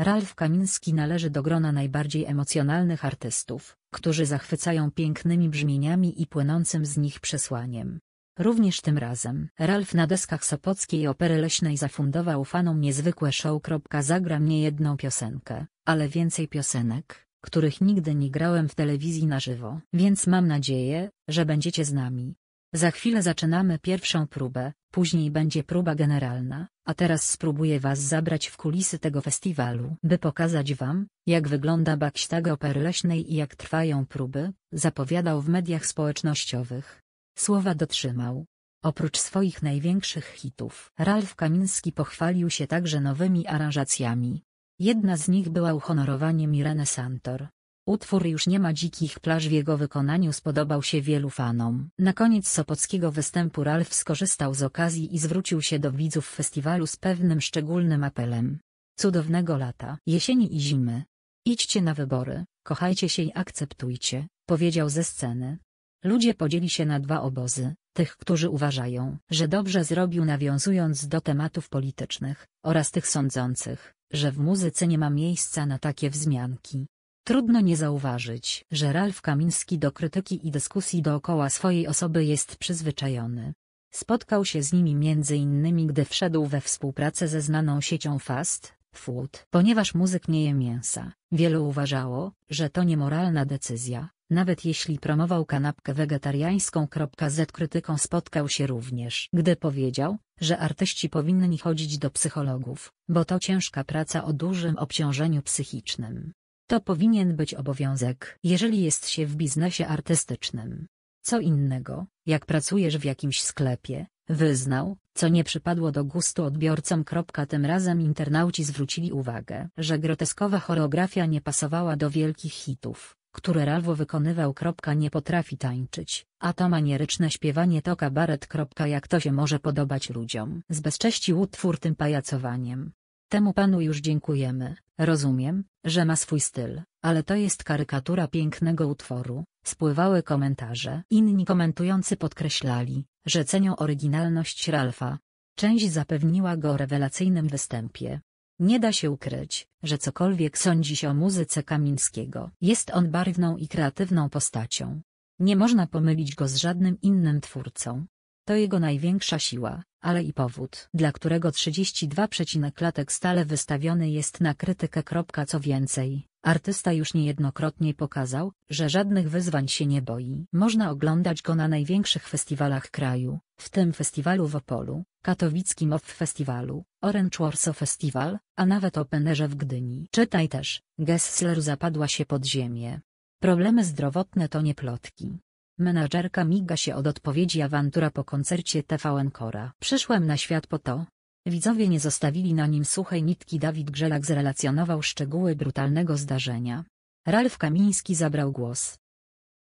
Ralf Kamiński należy do grona najbardziej emocjonalnych artystów, którzy zachwycają pięknymi brzmieniami i płynącym z nich przesłaniem. Również tym razem Ralf na deskach Sopockiej Opery Leśnej zafundował fanom niezwykłe show. Zagram nie jedną piosenkę, ale więcej piosenek, których nigdy nie grałem w telewizji na żywo. Więc mam nadzieję, że będziecie z nami. Za chwilę zaczynamy pierwszą próbę, później będzie próba generalna, a teraz spróbuję Was zabrać w kulisy tego festiwalu. By pokazać Wam, jak wygląda backstag opery leśnej i jak trwają próby, zapowiadał w mediach społecznościowych. Słowa dotrzymał. Oprócz swoich największych hitów, Ralf Kamiński pochwalił się także nowymi aranżacjami. Jedna z nich była uhonorowaniem Irene Santor, Utwór już nie ma dzikich plaż w jego wykonaniu spodobał się wielu fanom. Na koniec sopockiego występu Ralf skorzystał z okazji i zwrócił się do widzów festiwalu z pewnym szczególnym apelem. Cudownego lata, jesieni i zimy. Idźcie na wybory, kochajcie się i akceptujcie, powiedział ze sceny. Ludzie podzieli się na dwa obozy, tych, którzy uważają, że dobrze zrobił nawiązując do tematów politycznych, oraz tych sądzących, że w muzyce nie ma miejsca na takie wzmianki. Trudno nie zauważyć, że Ralf Kamiński do krytyki i dyskusji dookoła swojej osoby jest przyzwyczajony. Spotkał się z nimi między innymi gdy wszedł we współpracę ze znaną siecią Fast Food. Ponieważ muzyk nie je mięsa, wielu uważało, że to niemoralna decyzja, nawet jeśli promował kanapkę wegetariańską. Z krytyką spotkał się również, gdy powiedział, że artyści powinni chodzić do psychologów, bo to ciężka praca o dużym obciążeniu psychicznym. To powinien być obowiązek, jeżeli jest się w biznesie artystycznym. Co innego, jak pracujesz w jakimś sklepie, wyznał, co nie przypadło do gustu odbiorcom. Tym razem internauci zwrócili uwagę, że groteskowa choreografia nie pasowała do wielkich hitów, które Ralwo wykonywał. Nie potrafi tańczyć, a to manieryczne śpiewanie to kabaret. Jak to się może podobać ludziom? Zbezcześcił utwór tym pajacowaniem, Temu panu już dziękujemy. Rozumiem, że ma swój styl, ale to jest karykatura pięknego utworu. Spływały komentarze. Inni komentujący podkreślali, że cenią oryginalność Ralfa. Część zapewniła go o rewelacyjnym występie. Nie da się ukryć, że cokolwiek sądzi się o muzyce Kamińskiego, jest on barwną i kreatywną postacią. Nie można pomylić go z żadnym innym twórcą, to jego największa siła, ale i powód, dla którego 32 przecinek stale wystawiony jest na krytykę. Co więcej, artysta już niejednokrotnie pokazał, że żadnych wyzwań się nie boi. Można oglądać go na największych festiwalach kraju, w tym festiwalu w Opolu, katowickim OFF Festiwalu, Orange Warsaw Festival, a nawet Openerze w Gdyni. Czytaj też, Gessler zapadła się pod ziemię. Problemy zdrowotne to nie plotki. Menadżerka miga się od odpowiedzi awantura po koncercie TVN Kora. Przyszłem na świat po to. Widzowie nie zostawili na nim suchej nitki Dawid Grzelak zrelacjonował szczegóły brutalnego zdarzenia. Ralf Kamiński zabrał głos.